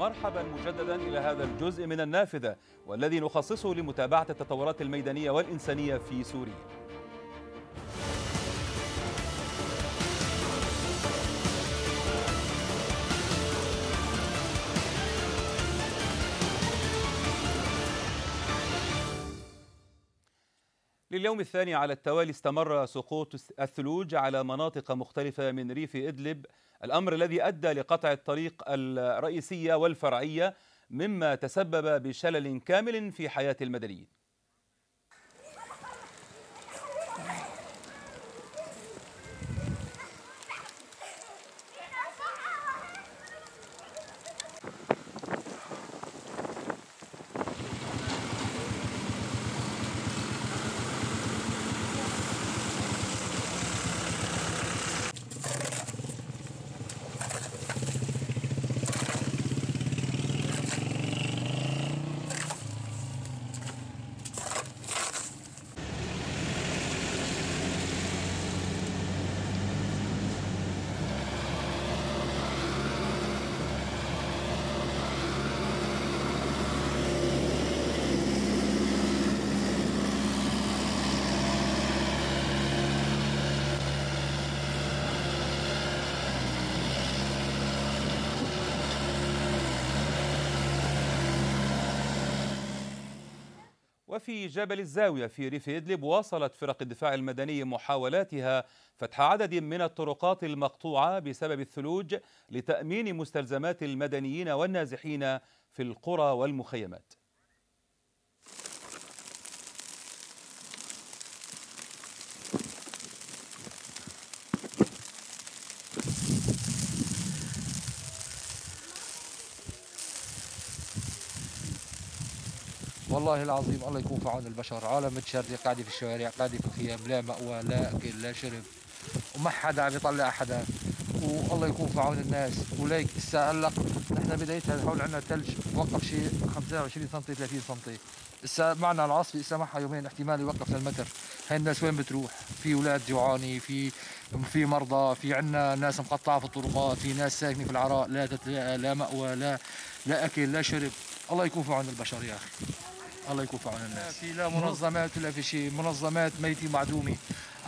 مرحبا مجددا إلى هذا الجزء من النافذة والذي نخصصه لمتابعة التطورات الميدانية والإنسانية في سوريا لليوم الثاني على التوالي استمر سقوط الثلوج على مناطق مختلفة من ريف إدلب الأمر الذي أدى لقطع الطريق الرئيسية والفرعية مما تسبب بشلل كامل في حياة المدنيين وفي جبل الزاوية في ريف إدلب واصلت فرق الدفاع المدني محاولاتها فتح عدد من الطرقات المقطوعة بسبب الثلوج لتأمين مستلزمات المدنيين والنازحين في القرى والمخيمات والله العظيم الله يكون في عون البشر عالم متشرده قاعده في الشوارع قاعده في الخيام لا مأوى لا اكل لا شرب وما حدا عم يطلع حدا والله يكون في عون الناس وليك هسه هلا نحن بدايتها حول عندنا ثلج وقف شيء 25 سم 30 سم هسه معنا العاصفه هسه معها يومين احتمال يوقف للمتر هاي الناس وين بتروح في اولاد جوعانه في في مرضى في عندنا ناس مقطعه في الطرقات في ناس ساكنه في العراء لا تتلاقى لا مأوى لا لا اكل لا شرب الله يكون في عون البشر يا اخي الله يكون في الناس في لا منظمات ولا في شيء منظمات ميتي معدومه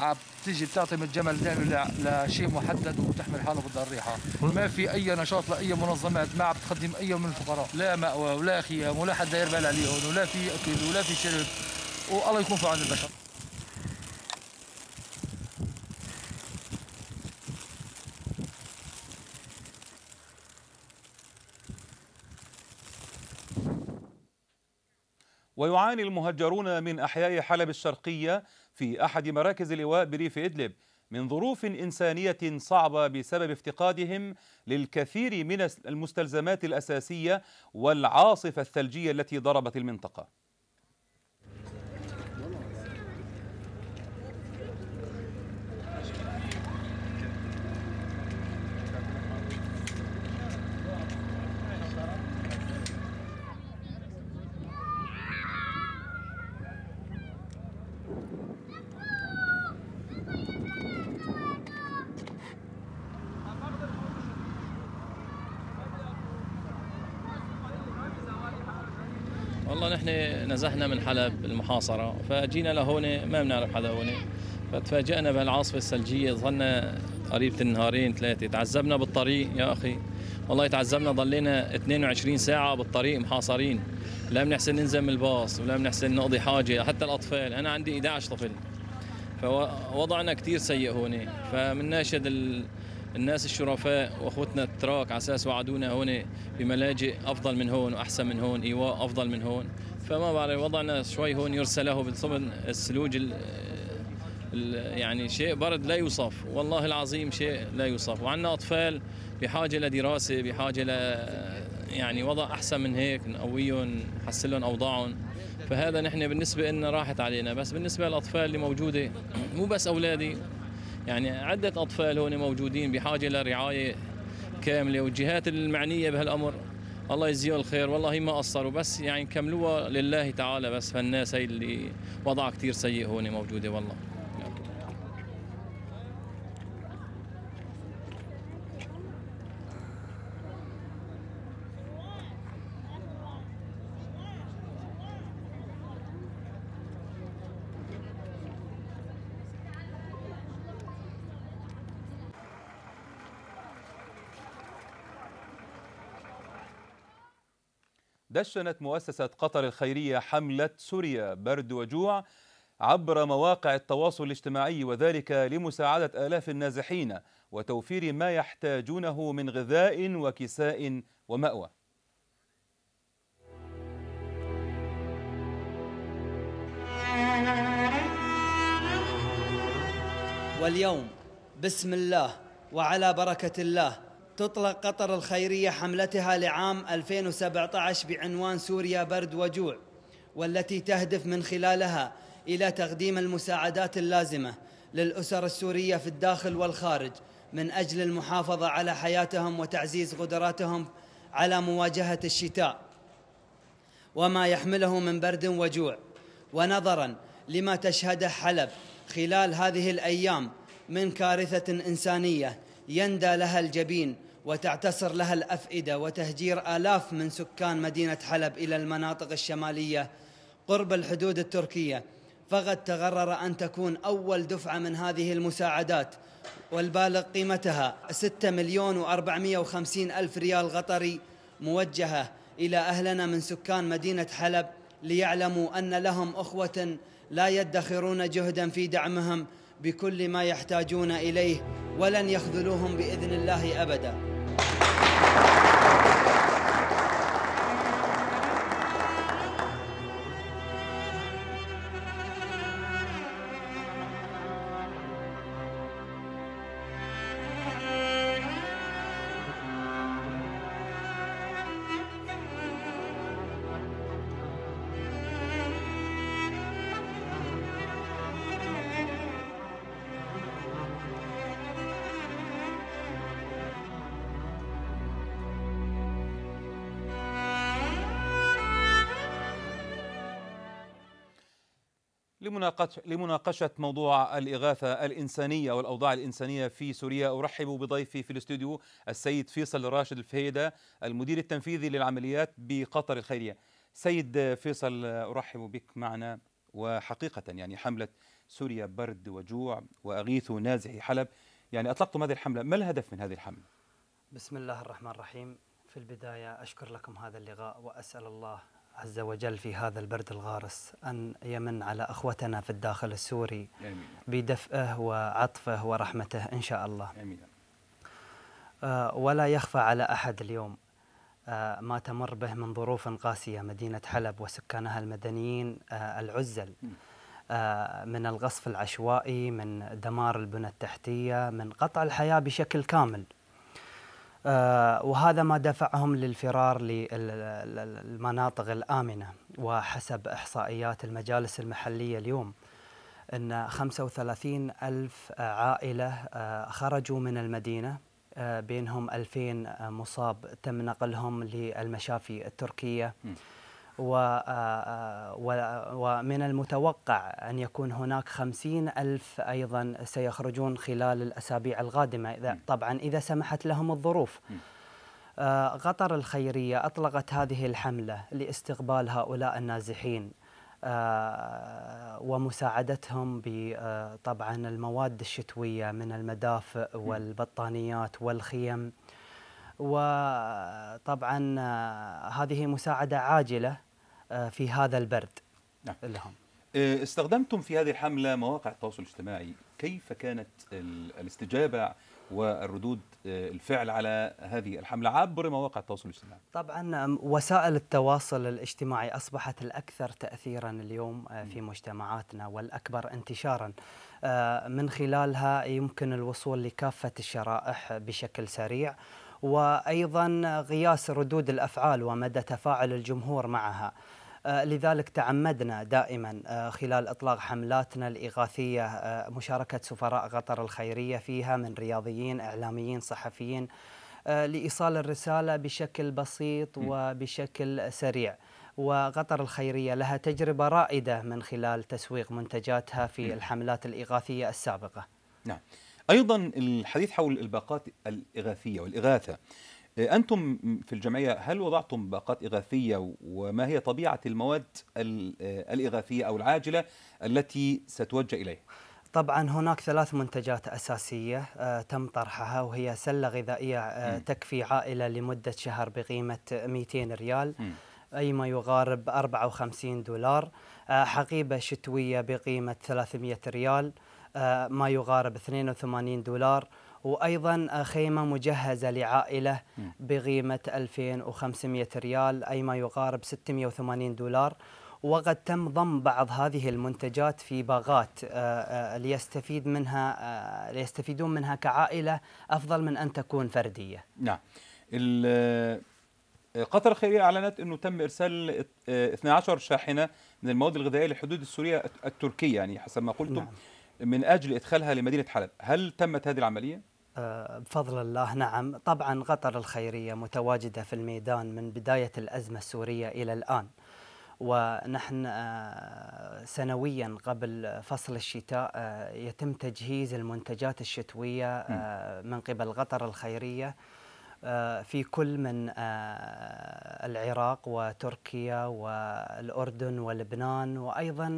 عم تيجي بتعطي من الجمل دائما لشيء محدد وبتحمل حاله ضد الريحه ما في اي نشاط لاي منظمات ما عم تقدم اي من الفقراء لا ماوى ولا خيام ولا حد داير بال عليهم ولا في اكل ولا في شرب والله يكون في عون البشر ويعاني المهجرون من أحياء حلب الشرقية في أحد مراكز اللواء بريف إدلب من ظروف إنسانية صعبة بسبب افتقادهم للكثير من المستلزمات الأساسية والعاصفة الثلجية التي ضربت المنطقة نحن نزحنا من حلب المحاصرة فجينا لهون ما بنعرف حدا هون فتفاجئنا بهالعاصفة الثلجية ظلنا قريبة النهارين ثلاثة تعذبنا بالطريق يا أخي والله تعذبنا ضلينا 22 ساعة بالطريق محاصرين لا بنحسن ننزل من الباص ولا بنحسن نقضي حاجة حتى الأطفال أنا عندي 11 طفل فوضعنا كثير سيء هون فمن ناشد الناس الشرفاء واخوتنا التراك على اساس وعدونا هون بملاجئ افضل من هون واحسن من هون ايواء افضل من هون فما بعرف وضعنا شوي هون يرسى له بالصبن الثلوج يعني شيء برد لا يوصف والله العظيم شيء لا يوصف وعندنا اطفال بحاجه لدراسه بحاجه ل يعني وضع احسن من هيك نقويهم نحسن لهم اوضاعهم فهذا نحن بالنسبه لنا راحت علينا بس بالنسبه للاطفال اللي موجوده مو بس اولادي يعني عدة أطفال هون موجودين بحاجة لرعاية كاملة والجهات المعنية بهالأمر الله يجزيهم الخير والله ما قصروا بس يعني كملوها لله تعالى بس فالناس هي اللي وضعها كثير سيء هون موجودة والله دشنت مؤسسة قطر الخيرية حملة سوريا برد وجوع عبر مواقع التواصل الاجتماعي وذلك لمساعدة آلاف النازحين وتوفير ما يحتاجونه من غذاء وكساء ومأوى واليوم بسم الله وعلى بركة الله تطلق قطر الخيرية حملتها لعام 2017 بعنوان سوريا برد وجوع والتي تهدف من خلالها إلى تقديم المساعدات اللازمة للأسر السورية في الداخل والخارج من أجل المحافظة على حياتهم وتعزيز قدراتهم على مواجهة الشتاء وما يحمله من برد وجوع ونظرا لما تشهده حلب خلال هذه الأيام من كارثة إنسانية يندى لها الجبين وتعتصر لها الافئده وتهجير الاف من سكان مدينه حلب الى المناطق الشماليه قرب الحدود التركيه فقد تقرر ان تكون اول دفعه من هذه المساعدات والبالغ قيمتها 6 مليون و450 الف ريال قطري موجهه الى اهلنا من سكان مدينه حلب ليعلموا ان لهم اخوه لا يدخرون جهدا في دعمهم بكل ما يحتاجون اليه ولن يخذلوهم باذن الله ابدا لمناقشة موضوع الإغاثة الإنسانية والأوضاع الإنسانية في سوريا أرحب بضيفي في الاستوديو السيد فيصل راشد الفهيدة المدير التنفيذي للعمليات بقطر الخيرية سيد فيصل أرحب بك معنا وحقيقة يعني حملة سوريا برد وجوع وأغيث نازحي حلب يعني أطلقتم هذه الحملة ما الهدف من هذه الحملة؟ بسم الله الرحمن الرحيم في البداية أشكر لكم هذا اللقاء وأسأل الله عز وجل في هذا البرد الغارس أن يمن على أخوتنا في الداخل السوري آمين. بدفئه وعطفه ورحمته إن شاء الله آمين. آه، ولا يخفى على أحد اليوم آه، ما تمر به من ظروف قاسية مدينة حلب وسكانها المدنيين آه، العزل من الغصف العشوائي من دمار البنى التحتية من قطع الحياة بشكل كامل آه، وهذا ما دفعهم للفرار للمناطق الآمنة وحسب إحصائيات المجالس المحلية اليوم أن 35 ألف عائلة آه، خرجوا من المدينة آه، بينهم 2000 مصاب تم نقلهم للمشافي التركية م. آه، آه، آه، ومن المتوقع أن يكون هناك خمسين ألف أيضا سيخرجون خلال الأسابيع القادمة إذا طبعا إذا سمحت لهم الظروف قطر الخيرية أطلقت هذه الحملة لاستقبال هؤلاء النازحين ومساعدتهم بطبعا المواد الشتوية من المدافئ والبطانيات والخيم وطبعا آه، هذه مساعدة عاجلة آه، في هذا البرد نعم. لهم آه، استخدمتم في هذه الحملة مواقع التواصل الاجتماعي كيف كانت الاستجابة والردود الفعل على هذه الحملة عبر مواقع التواصل الاجتماعي طبعا وسائل التواصل الاجتماعي أصبحت الأكثر تأثيرا اليوم في نعم. مجتمعاتنا والأكبر انتشارا من خلالها يمكن الوصول لكافة الشرائح بشكل سريع وايضا قياس ردود الافعال ومدى تفاعل الجمهور معها. آه، لذلك تعمدنا دائما آه، خلال اطلاق حملاتنا الاغاثيه آه، مشاركه سفراء قطر الخيريه فيها من رياضيين اعلاميين صحفيين لايصال الرساله بشكل بسيط وبشكل سريع. وقطر الخيرية لها تجربة رائدة من خلال تسويق منتجاتها في الحملات الإغاثية السابقة نعم ايضا الحديث حول الباقات الاغاثيه والاغاثه آه، انتم في الجمعيه هل وضعتم باقات اغاثيه وما هي طبيعه المواد آه، الاغاثيه او العاجله التي ستوجه اليها؟ طبعا هناك ثلاث منتجات أساسية آه، تم طرحها وهي سلة غذائية تكفي عائلة لمدة شهر بقيمة 200 ريال أي ما يقارب 54 دولار حقيبة شتوية بقيمة 300 ريال آه، ما يقارب 82 دولار وايضا آه، خيمه مجهزه لعائله بقيمه 2500 ريال اي ما يقارب 680 دولار وقد تم ضم بعض هذه المنتجات في باغات آه، ليستفيد منها ليستفيدون منها كعائله افضل من ان تكون فرديه. نعم. قطر الخيرية أعلنت أنه تم إرسال 12 شاحنة من المواد الغذائية للحدود السورية التركية يعني حسب ما قلتم نعم. من اجل ادخالها لمدينه حلب، هل تمت هذه العمليه؟ أه، بفضل الله نعم طبعا قطر الخيرية متواجدة في الميدان من بداية الأزمة السورية إلى الآن ونحن أه، سنويا قبل فصل الشتاء أه، يتم تجهيز المنتجات الشتوية من قبل قطر الخيرية في كل من العراق وتركيا والأردن ولبنان وأيضا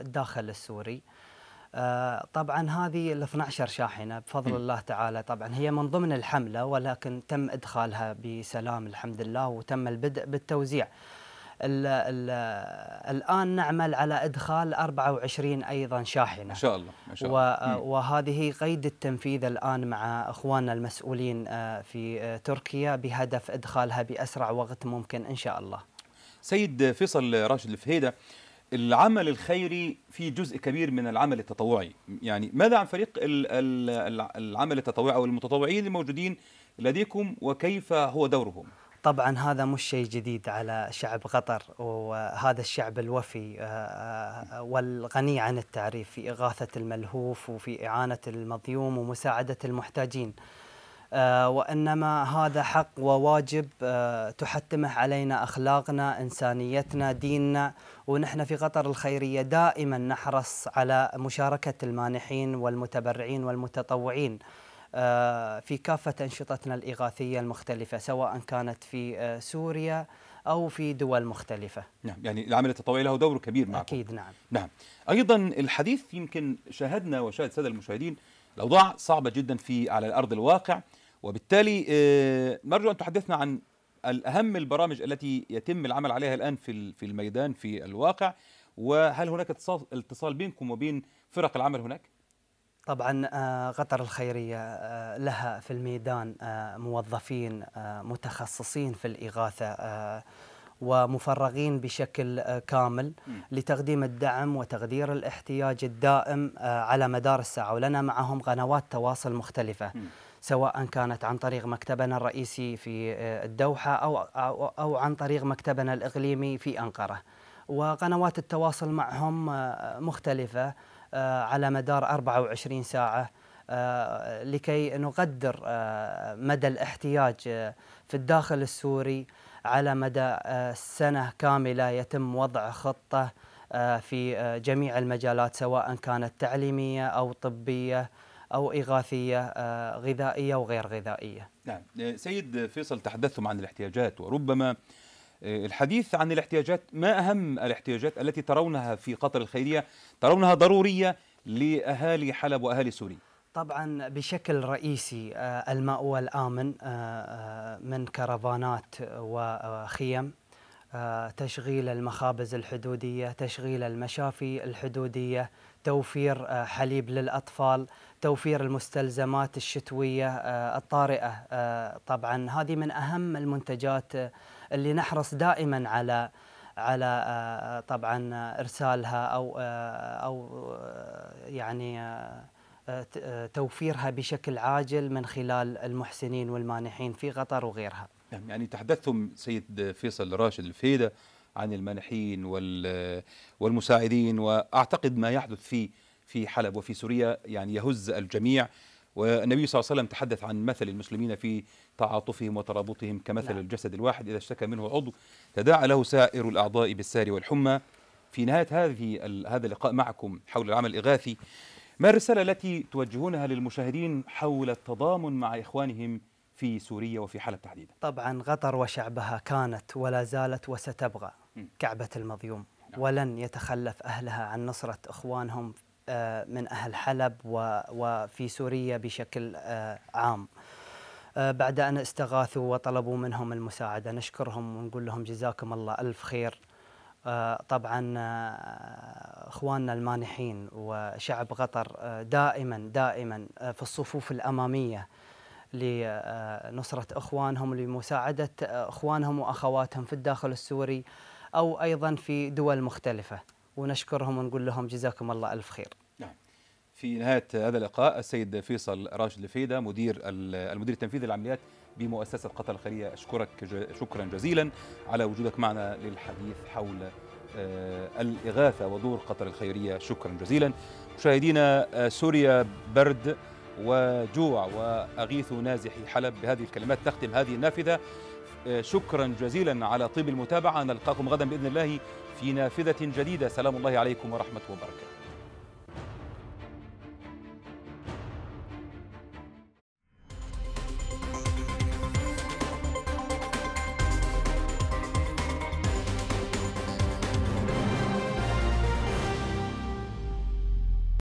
الداخل السوري آه، طبعا هذه ال 12 شاحنه بفضل الله تعالى طبعا هي من ضمن الحمله ولكن تم ادخالها بسلام الحمد لله وتم البدء بالتوزيع. الـ الـ الان نعمل على ادخال 24 ايضا شاحنه ان شاء الله ان شاء الله وهذه قيد التنفيذ الان مع اخواننا المسؤولين آه، في آه، تركيا بهدف ادخالها باسرع وقت ممكن ان شاء الله. سيد فيصل راشد الفهيده العمل الخيري في جزء كبير من العمل التطوعي يعني ماذا عن فريق العمل التطوعي أو المتطوعين الموجودين لديكم وكيف هو دورهم طبعا هذا مش شيء جديد على شعب قطر وهذا الشعب الوفي آه، آه، والغني عن التعريف في إغاثة الملهوف وفي إعانة المظيوم ومساعدة المحتاجين آه، وانما هذا حق وواجب آه، تحتمه علينا اخلاقنا، انسانيتنا، ديننا، ونحن في قطر الخيريه دائما نحرص على مشاركه المانحين والمتبرعين والمتطوعين. آه، في كافة أنشطتنا الإغاثية المختلفة سواء كانت في سوريا أو في دول مختلفة نعم يعني العمل التطوعي له دور كبير معكم أكيد نعم نعم أيضا الحديث يمكن شاهدنا وشاهد سادة المشاهدين الأوضاع صعبة جدا في على الأرض الواقع وبالتالي آه، نرجو أن تحدثنا عن الأهم البرامج التي يتم العمل عليها الآن في في الميدان في الواقع وهل هناك اتصال بينكم وبين فرق العمل هناك؟ طبعا قطر آه، الخيرية آه، لها في الميدان موظفين متخصصين في الإغاثة ومفرغين بشكل كامل لتقديم الدعم وتقدير الاحتياج الدائم على مدار الساعة ولنا معهم قنوات تواصل مختلفة سواء كانت عن طريق مكتبنا الرئيسي في آه، الدوحة أو, أو, عن طريق مكتبنا الإقليمي في أنقرة وقنوات التواصل معهم آه، مختلفة آه، على مدار 24 ساعة لكي نقدر مدى الاحتياج في الداخل السوري على مدى سنة كاملة يتم وضع خطة في جميع المجالات سواء كانت تعليمية أو طبية أو إغاثية آه، غذائية وغير غذائية نعم آه، سيد فيصل تحدثتم عن الاحتياجات وربما آه، الحديث عن الاحتياجات ما أهم الاحتياجات التي ترونها في قطر الخيرية ترونها ضرورية لأهالي حلب وأهالي سوريا طبعا بشكل رئيسي المأوى الآمن من كرفانات وخيم تشغيل المخابز الحدودية تشغيل المشافي الحدودية توفير آه، حليب للأطفال توفير المستلزمات الشتوية آه، الطارئة آه، طبعا هذه من أهم المنتجات اللي نحرص دائما على على طبعا ارسالها او او يعني توفيرها بشكل عاجل من خلال المحسنين والمانحين في قطر وغيرها. نعم، يعني تحدثتم سيد فيصل راشد الفيده عن المانحين والمساعدين واعتقد ما يحدث في في حلب وفي سوريا يعني يهز الجميع والنبي صلى الله عليه وسلم تحدث عن مثل المسلمين في تعاطفهم وترابطهم كمثل لا. نعم. الجسد الواحد اذا اشتكى منه عضو تداعى له سائر الاعضاء بالسهر والحمى في نهايه هذه هذا اللقاء معكم حول العمل الاغاثي ما الرساله التي توجهونها للمشاهدين حول التضامن مع اخوانهم في سوريا وفي حلب تحديدا؟ طبعا قطر وشعبها كانت ولا زالت وستبقى كعبة المظيوم نعم. ولن يتخلف أهلها عن نصرة إخوانهم آه، من أهل حلب وفي سوريا بشكل آه، عام آه، بعد أن استغاثوا وطلبوا منهم المساعدة نشكرهم ونقول لهم جزاكم الله ألف خير طبعا اخواننا المانحين وشعب قطر دائما دائما في الصفوف الاماميه لنصره اخوانهم لمساعده اخوانهم واخواتهم في الداخل السوري أو أيضا في دول مختلفة ونشكرهم ونقول لهم جزاكم الله ألف خير نعم. في نهاية هذا اللقاء السيد فيصل راشد الفيدة مدير المدير التنفيذي للعمليات بمؤسسة قطر الخيرية أشكرك شكرا جزيلا على وجودك معنا للحديث حول آه، الإغاثة ودور قطر الخيرية شكرا جزيلا مشاهدينا آه، سوريا برد وجوع وأغيث نازحي حلب بهذه الكلمات تختم هذه النافذة آه، شكرا جزيلا على طيب المتابعة نلقاكم غدا بإذن الله في نافذة جديدة سلام الله عليكم ورحمة وبركاته